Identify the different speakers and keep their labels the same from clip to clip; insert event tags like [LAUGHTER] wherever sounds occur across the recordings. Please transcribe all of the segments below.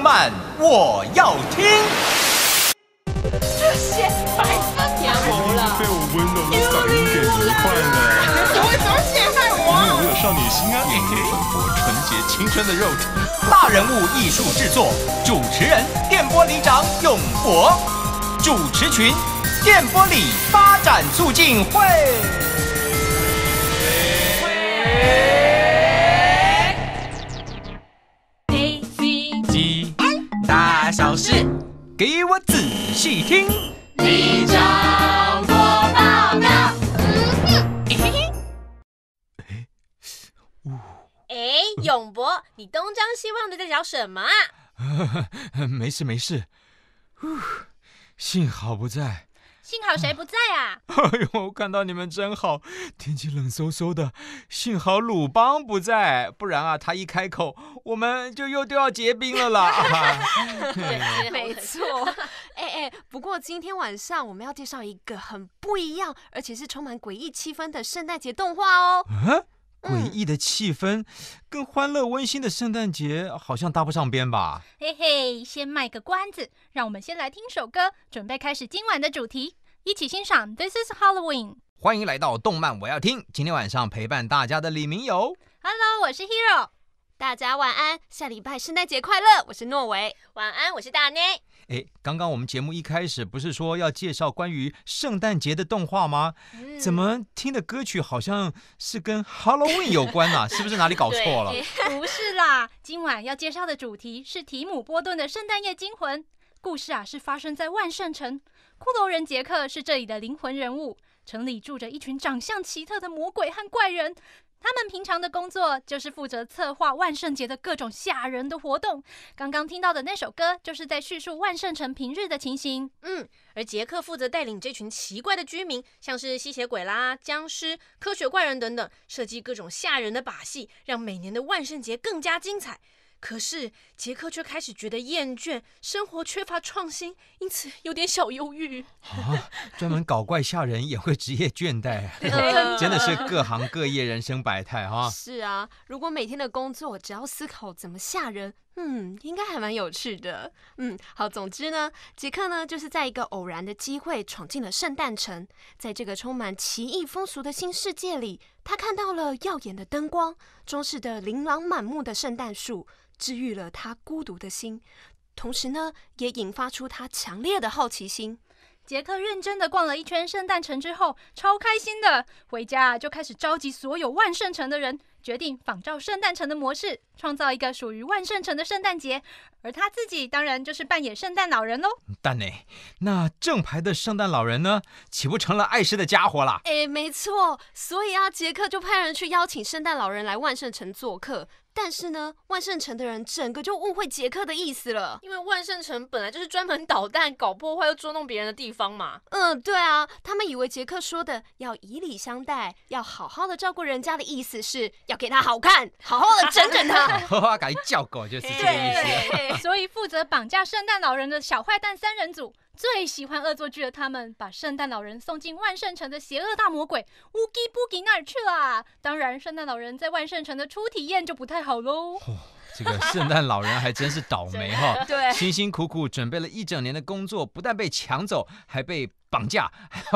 Speaker 1: 慢，我要听。
Speaker 2: 这些百色棉了，
Speaker 1: 被我温柔的嗓音给迷溃了。你为什么陷害我？因为，我有少女心啊！每天纯洁青春的肉体。大人物艺术制作，主持人电波里长永博，主持群电波里发展促进会。小事，给我仔
Speaker 3: 细听。你丈夫暴躁。哎，[LAUGHS] 永博，你东张西望的在找什么
Speaker 1: 啊？[LAUGHS] 没事没事，幸好不在。
Speaker 3: 幸好谁不在啊？
Speaker 1: [LAUGHS] 哎呦，看到你们真好。天气冷飕飕的，幸好鲁邦不在，不然啊，他一开口，我们就又都要结冰了啦。[LAUGHS] [LAUGHS] 没错，
Speaker 2: 哎哎，不过今天晚上我们要介绍一个很不一样，而且是充满诡异气氛的圣诞
Speaker 3: 节动画哦。
Speaker 1: 嗯，诡异的气氛，跟欢乐温馨的圣诞节好像搭不上边吧？
Speaker 3: 嘿嘿，先卖个关子，让我们先来听首歌，准备开始今晚的主题。一起欣赏 This is Halloween。
Speaker 1: 欢迎来到动漫我要听，今天晚上陪伴大家的李明友。
Speaker 3: Hello，我是 Hero。大家晚安，
Speaker 2: 下礼拜圣诞节快乐。我是诺维，晚安，我是大妮。
Speaker 1: 哎，刚刚我们节目一开始不是说要介绍关于圣诞节的动画吗？怎么听的歌曲好像是跟 Halloween 有关呢？[LAUGHS] 是不是哪里搞错了？
Speaker 3: 不是啦，今晚要介绍的主题是提姆波顿的《圣诞夜惊魂》，故事啊是发生在万圣城。骷髅人杰克是这里的灵魂人物。城里住着一群长相奇特的魔鬼和怪人，他们平常的工作就是负责策划万圣节的各种吓人的活动。刚刚听到的那首歌就是在叙述万圣城平日的情形。嗯，而杰克负责带领这群奇怪的居民，像是吸血鬼啦、僵尸、科学怪人等等，设计各种吓人的把戏，让每年的万圣节更加精彩。可是杰克却开始觉得厌倦，生活缺乏创新，因此有点小忧郁。[LAUGHS]
Speaker 1: 啊，专门搞怪吓人也会职业倦怠，[LAUGHS] 真的是各行各业人生百态啊！是
Speaker 2: 啊，如果每天的工作只要思考怎么吓人。嗯，应该还蛮有趣的。嗯，好，总之呢，杰克呢就是在一个偶然的机会闯进了圣诞城，在这个充满奇异风俗的新世界里，他看到了耀眼的灯光，装饰的琳琅满目的圣诞树，治愈了他孤独的心，同时呢，也引发出他强烈的好奇
Speaker 3: 心。杰克认真的逛了一圈圣诞城之后，超开心的回家，就开始召集所有万圣城的人。决定仿照圣诞城的模式，创造一个属于万圣城的圣诞节，而他自己当然就是扮演圣诞老人喽。
Speaker 1: 但尼，那正牌的圣诞老人呢，岂不成了碍事的家伙了？
Speaker 3: 哎，没错，所
Speaker 2: 以啊，杰克就派人去邀请圣诞老人来万圣城做客。但是呢，万圣城的人整个就误会杰克的意思了，因为
Speaker 3: 万圣城本来就是专门捣蛋、搞破坏、又捉弄别人的地方嘛。
Speaker 2: 嗯，对啊，他们以为杰克说的要以礼相待、要
Speaker 3: 好好的照顾人家的意思，是要给他好看，[LAUGHS] 好好的整整他，
Speaker 1: 哈 [LAUGHS] 哈，改叫狗就是这个意思。[LAUGHS] 所
Speaker 3: 以负责绑架圣诞老人的小坏蛋三人组。最喜欢恶作剧的他们，把圣诞老人送进万圣城的邪恶大魔鬼乌鸡布吉那儿去了。当然，圣诞老人在万圣城的初体验就不太好喽。
Speaker 1: 这个圣诞老人还真是倒霉哈！对，辛辛苦苦准备了一整年的工作，不但被抢走，还被绑架，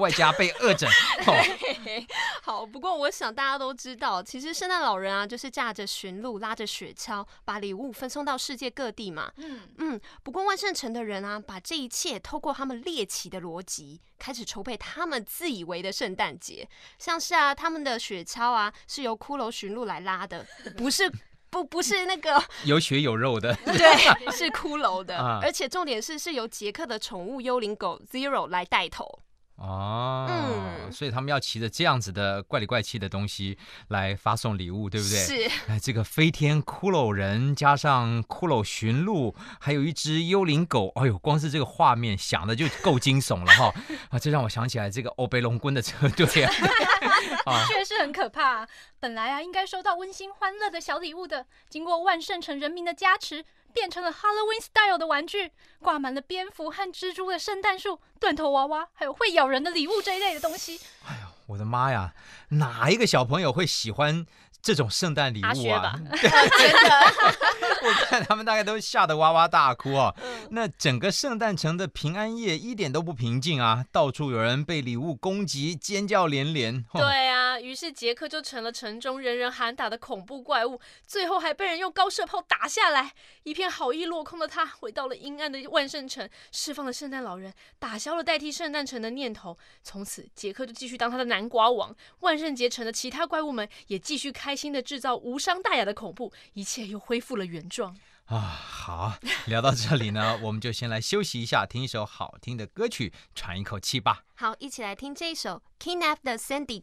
Speaker 1: 外加被饿着。[LAUGHS]
Speaker 2: 对，好。不过我想大家都知道，其实圣诞老人啊，就是驾着驯鹿，拉着雪橇，把礼物分送到世界各地嘛。嗯嗯。不过万圣城的人啊，把这一切透过他们猎奇的逻辑，开始筹备他们自以为的圣诞节。像是啊，他们的雪橇啊，是由骷髅驯鹿来拉的，不是。不，不是那个 [LAUGHS]
Speaker 1: 有血有肉的，对，
Speaker 2: 是骷髅的。而且重点是，是由杰克的宠物幽灵狗 Zero 来带头。
Speaker 1: 哦，嗯，所以他们要骑着这样子的怪里怪气的东西来发送礼物，对不对？是。哎，这个飞天骷髅人，加上骷髅驯鹿，还有一只幽灵狗，哎呦，光是这个画面想的就够惊悚了哈。[LAUGHS] 啊，这让我想起来这个欧贝龙棍 [LAUGHS] 的车队啊。的确
Speaker 3: 是很可怕。啊。本来啊，应该收到温馨欢乐的小礼物的，经过万圣城人民的加持，变成了 Halloween style 的玩具，挂满了蝙蝠和蜘蛛的圣诞树，断头娃娃，还有会咬人的礼物这一类的东西。哎
Speaker 1: 呦，我的妈呀！哪一个小朋友会喜欢这种圣诞礼物啊？[LAUGHS] 真的。[LAUGHS] 我看他们大概都吓得哇哇大哭啊！那整个圣诞城的平安夜一点都不平静啊，到处有人被礼物攻击，尖叫连连。
Speaker 3: 对啊，于是，杰克就成了城中人人喊打的恐怖怪物，最后还被人用高射炮打下来。一片好意落空的他，回到了阴暗的万圣城，释放了圣诞老人，打消了代替圣诞城的念头。从此，杰克就继续当他的南瓜王。万圣节城的其他怪物们也继续开心地制造无伤大雅的恐怖，一切又恢复了原状。
Speaker 1: 啊，好，聊到这里呢，我们就先来休息一下，听一首好听的歌曲，喘一口气吧。
Speaker 2: 好，一起来听这一首《Kidnap》的《Sandy Claus》。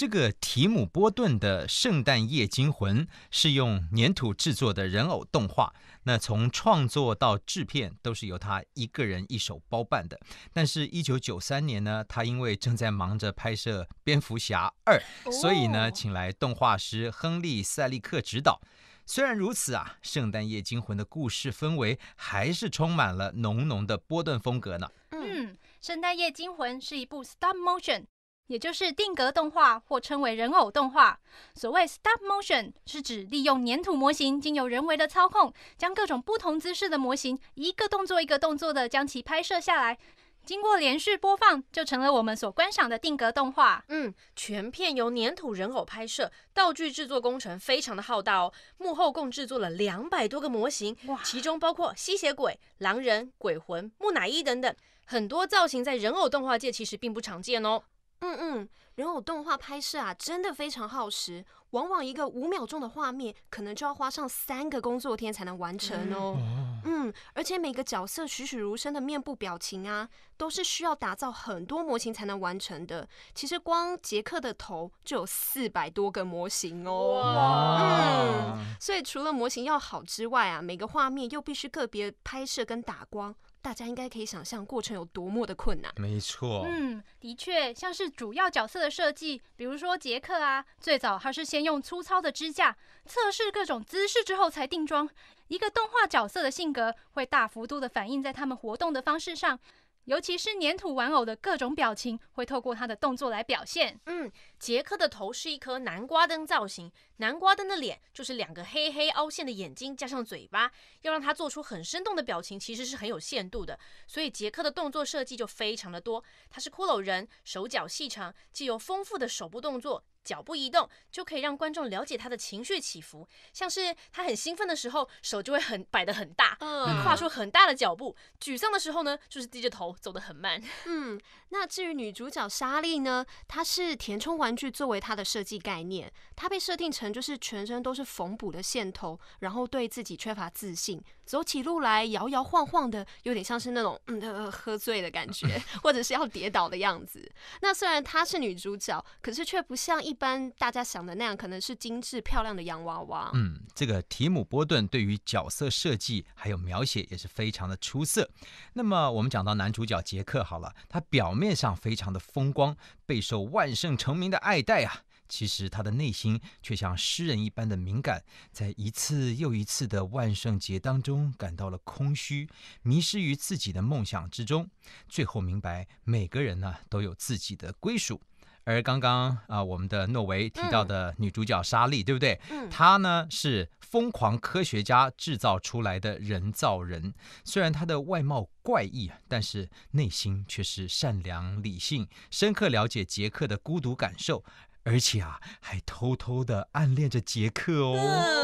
Speaker 1: 这个提姆·波顿的《圣诞夜惊魂》是用粘土制作的人偶动画，那从创作到制片都是由他一个人一手包办的。但是，一九九三年呢，他因为正在忙着拍摄《蝙蝠侠二》，所以呢，请来动画师亨利·塞利克指导。虽然如此啊，《圣诞夜惊魂》的故事氛围还是充满了浓浓的波顿风格呢。
Speaker 3: 嗯，《圣诞夜惊魂》是一部 stop motion。也就是定格动画，或称为人偶动画。所谓 stop motion，是指利用粘土模型，经由人为的操控，将各种不同姿势的模型，一个动作一个动作的将其拍摄下来，经过连续播放，就成了我们所观赏的定格动画。嗯，全片由粘土人偶拍摄，道具制作工程非常的浩大哦。幕后共制作了两百多个模型，其中包括吸血鬼、狼人、鬼魂、木乃伊等等，很多造型在人偶动画界其实并不常见哦。嗯嗯，
Speaker 2: 人偶动画拍摄啊，真的非常耗时，往往一个五秒钟的画面，可能就要花上三个工作天才能完成哦。嗯，而且每个角色栩栩如生的面部表情啊，都是需要打造很多模型才能完成的。其实光杰克的头就有四百多个模型哦。哇，嗯，所以除了模型要好之外啊，每个画面又必须个别拍摄跟打光。大家应该可以想象过程有多么的困
Speaker 1: 难。没错，
Speaker 3: 嗯，的确，像是主要角色的设计，比如说杰克啊，最早他是先用粗糙的支架测试各种姿势之后才定妆。一个动画角色的性格会大幅度的反映在他们活动的方式上，尤其是粘土玩偶的各种表情会透过他的动作来表现。嗯，杰克的头是一颗南瓜灯造型。南瓜灯的脸就是两个黑黑凹陷的眼睛，加上嘴巴，要让他做出很生动的表情，其实是很有限度的。所以杰克的动作设计就非常的多，他是骷髅人，手脚细长，既有丰富的手部动作，脚步移动就可以让观众了解他的情绪起伏。像是他很兴奋的时候，手就会很摆得很大，嗯，跨出很大的脚步；沮丧的时候呢，就是低着头走得很慢。[LAUGHS] 嗯，
Speaker 2: 那至于女主角莎莉呢，她是填充玩具作为她的设计概念，她被设定成。就是全身都是缝补的线头，然后对自己缺乏自信，走起路来摇摇晃晃的，有点像是那种呃喝醉的感觉，[LAUGHS] 或者是要跌倒的样子。那虽然她是女主角，可是却不像一般大家想的那样，可能是精致漂亮的洋娃娃。
Speaker 1: 嗯，这个提姆·波顿对于角色设计还有描写也是非常的出色。那么我们讲到男主角杰克好了，他表面上非常的风光，备受万圣成名的爱戴啊。其实他的内心却像诗人一般的敏感，在一次又一次的万圣节当中感到了空虚，迷失于自己的梦想之中，最后明白每个人呢都有自己的归属。而刚刚啊，我们的诺维提到的女主角莎莉，对不对？嗯，她呢是疯狂科学家制造出来的人造人，虽然她的外貌怪异，但是内心却是善良、理性，深刻了解杰克的孤独感受。而且啊，还偷偷的暗恋着杰克哦。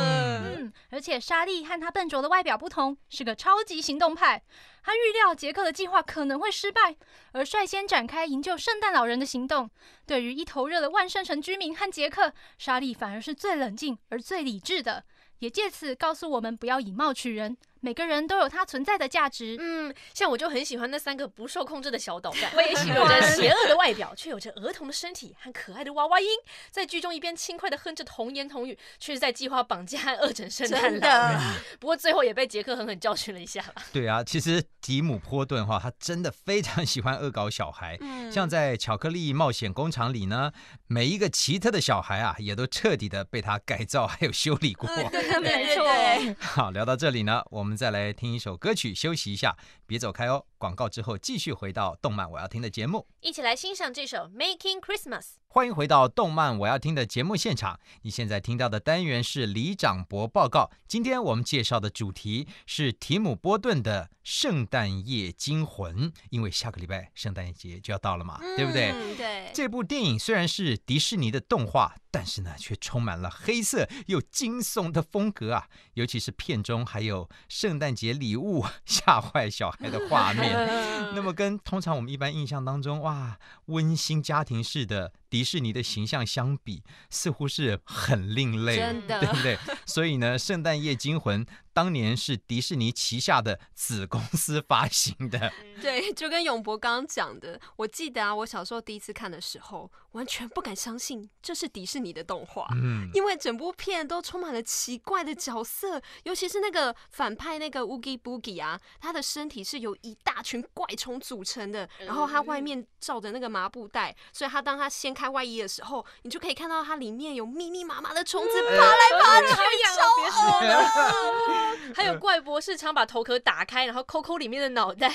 Speaker 1: 嗯，
Speaker 3: 而且莎莉和他笨拙的外表不同，是个超级行动派。他预料杰克的计划可能会失败，而率先展开营救圣诞老人的行动。对于一头热的万圣城居民和杰克，莎莉反而是最冷静而最理智的，也借此告诉我们不要以貌取人。每个人都有他存在的价值。嗯，像我就很喜欢那三个不受控制的小捣蛋，我也喜欢。[LAUGHS] 邪恶的外表却有着儿童的身体和可爱的娃娃音，在剧中一边轻快的哼着童言童语，却是在计划绑架和 [LAUGHS] 恶整圣诞老 [LAUGHS] 不过最后也被杰克狠狠教训了一下吧。
Speaker 1: 对啊，其实吉姆坡顿哈，他真的非常喜欢恶搞小孩。像在《巧克力冒险工厂》里呢，每一个奇特的小孩啊，也都彻底的被他改造还有修理过。对对对对。好，聊到这里呢，我们。再来听一首歌曲休息一下，别走开哦。广告之后继续回到动漫我要听的节目，
Speaker 3: 一起来欣赏这首《Making Christmas》。
Speaker 1: 欢迎回到动漫我要听的节目现场，你现在听到的单元是李长博报告。今天我们介绍的主题是提姆波顿的。《圣诞夜惊魂》，因为下个礼拜圣诞节就要到了嘛，对不对？对，这部电影虽然是迪士尼的动画，但是呢，却充满了黑色又惊悚的风格啊，尤其是片中还有圣诞节礼物吓坏小孩的画面。[LAUGHS] 那么，跟通常我们一般印象当中，哇，温馨家庭式的。迪士尼的形象相比，似乎是很另类，真的，对不对？所以呢，《圣诞夜惊魂》当年是迪士尼旗下的子公司发行的。
Speaker 2: 对，就跟永博刚刚讲的，我记得啊，我小时候第一次看的时候。完全不敢相信这是迪士尼的动画，嗯，因为整部片都充满了奇怪的角色，尤其是那个反派那个乌龟 Boogie 啊，他的身体是由一大群怪虫组成的，然后他外面罩着那个麻布袋，所以他当他掀开外衣的时候，你就可以看到它里面有密密麻麻的虫子爬来爬去，超好
Speaker 3: 玩 [LAUGHS] 还有怪博士常把头壳打开，然后抠抠里面的脑袋，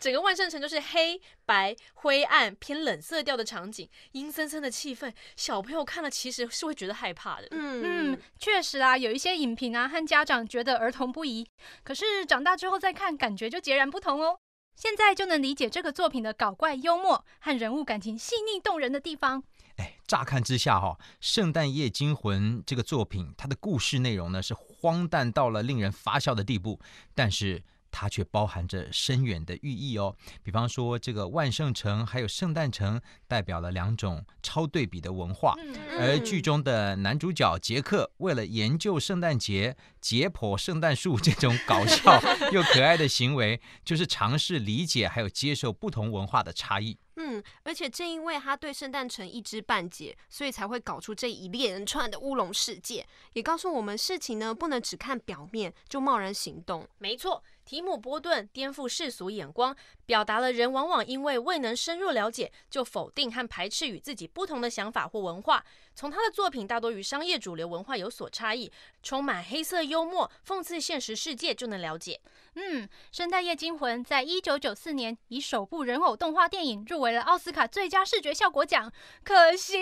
Speaker 3: 整个万圣城就是黑白灰暗、偏冷色调的场景，阴森。森的气氛，小朋友看了其实是会觉得害怕的。嗯嗯，确实啊，有一些影评啊和家长觉得儿童不宜，可是长大之后再看，感觉就截然不同哦。现在就能理解这个作品的搞怪幽默和人物感情细腻动人的地方。
Speaker 1: 哎，乍看之下哈，《圣诞夜惊魂》这个作品，它的故事内容呢是荒诞到了令人发笑的地步，但是。它却包含着深远的寓意哦。比方说，这个万圣城还有圣诞城，代表了两种超对比的文化。而剧中的男主角杰克，为了研究圣诞节、解剖圣诞树这种搞笑 [LAUGHS] 又可爱的行为，就是尝试理解还有接受不同文化的差异。
Speaker 2: 嗯，而且正因为他对圣诞城一知半解，所以才会搞出这一连串的乌龙事件，也告诉我们事情呢不能只看表面就贸
Speaker 3: 然行动。没错。提姆·波顿颠覆世俗眼光，表达了人往往因为未能深入了解，就否定和排斥与自己不同的想法或文化。从他的作品大多与商业主流文化有所差异，充满黑色幽默，讽刺现实世界，就能了解。嗯，《圣诞夜惊魂》在一九九四年以首部人偶动画电影入围了奥斯卡最佳视觉效果奖，可惜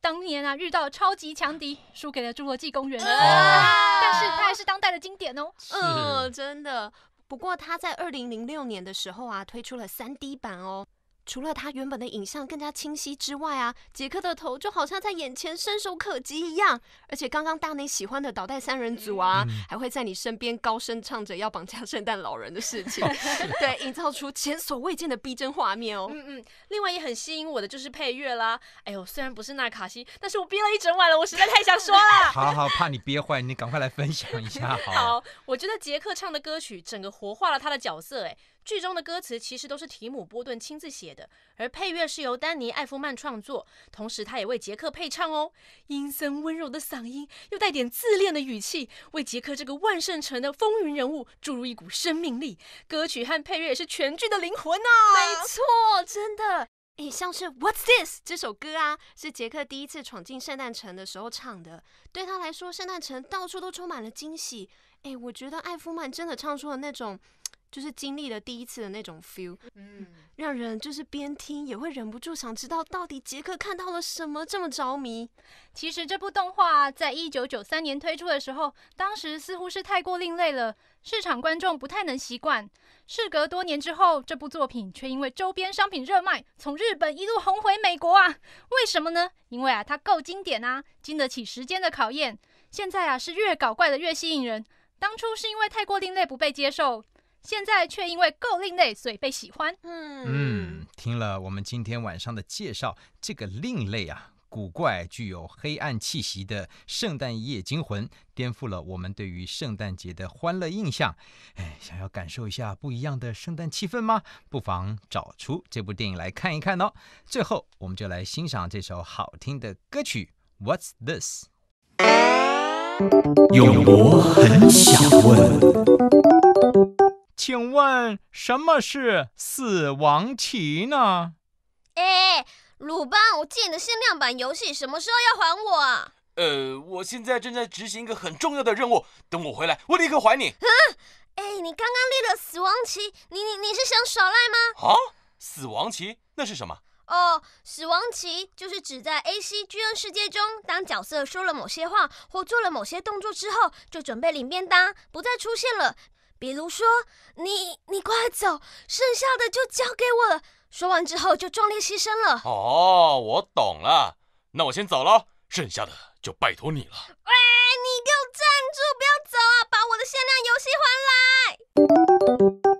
Speaker 3: 当年啊遇到超级强敌，输给了《侏罗纪公园》。但是它还是当代的经典哦。
Speaker 2: 呃，真的。不过，他在二零零六年的时候啊，推出了 3D 版哦。除了他原本的影像更加清晰之外啊，杰克的头就好像在眼前伸手可及一样，而且刚刚大你喜欢的导弹三人组啊，还会在你身边高声唱着要绑架圣诞老人的事情，[LAUGHS] 对，营造出前所未见的逼真
Speaker 3: 画面哦。嗯嗯，另外也很吸引我的就是配乐啦。哎呦，虽然不是那卡西，但是我憋了一整晚了，我实在太想说了。
Speaker 1: 好好，怕你憋坏，你赶快来分享一下好。[LAUGHS] 好，
Speaker 3: 我觉得杰克唱的歌曲整个活化了他的角色，哎。剧中的歌词其实都是提姆·波顿亲自写的，而配乐是由丹尼·艾夫曼创作，同时他也为杰克配唱哦。阴森温柔的嗓音，又带点自恋的语气，为杰克这个万圣城的风云人物注入一股生命力。歌曲和配乐也是全剧的灵魂啊！没错，
Speaker 2: 真的。诶，像是《What's This》这首歌啊，是杰克第一次闯进圣诞城的时候唱的。对他来说，圣诞城到处都充满了惊喜。诶，我觉得艾夫曼真的唱出了那种。就是经历了第一次的那种 feel，嗯，让
Speaker 3: 人就是边听也会忍不住想知道到底杰克看到了什么这么着迷。其实这部动画在一九九三年推出的时候，当时似乎是太过另类了，市场观众不太能习惯。事隔多年之后，这部作品却因为周边商品热卖，从日本一路红回美国啊！为什么呢？因为啊，它够经典啊，经得起时间的考验。现在啊，是越搞怪的越吸引人。当初是因为太过另类不被接受。现在却因为够另类，所以被喜欢。嗯，
Speaker 1: 听了我们今天晚上的介绍，这个另类啊，古怪、具有黑暗气息的《圣诞夜惊魂》，颠覆了我们对于圣诞节的欢乐印象。哎，想要感受一下不一样的圣诞气氛吗？不妨找出这部电影来看一看哦。最后，我们就来欣赏这首好听的歌曲《What's This》。有，我很想问。请问什么是死亡棋呢？
Speaker 3: 哎，鲁班，我借你的限量版游戏，什么时候要还我啊？
Speaker 1: 呃，我现在正在执行一个很重要的任务，等我回来，我立刻还你。
Speaker 3: 嗯，哎，你刚刚立了死亡棋，你你你是想耍赖
Speaker 1: 吗？啊，死亡棋那是什么？
Speaker 3: 哦，死亡棋就是指在 ACGN 世界中，当角色说了某些话或做了某些动作之后，就准备领便当，不再出现了。比如说，你你快走，剩下的就交给我了。说完之后就壮烈牺牲了。
Speaker 1: 哦，我懂了，那我先走了，剩下的就拜托你了。
Speaker 3: 喂，你给我站住，不要走啊！把我的限
Speaker 1: 量游戏还来。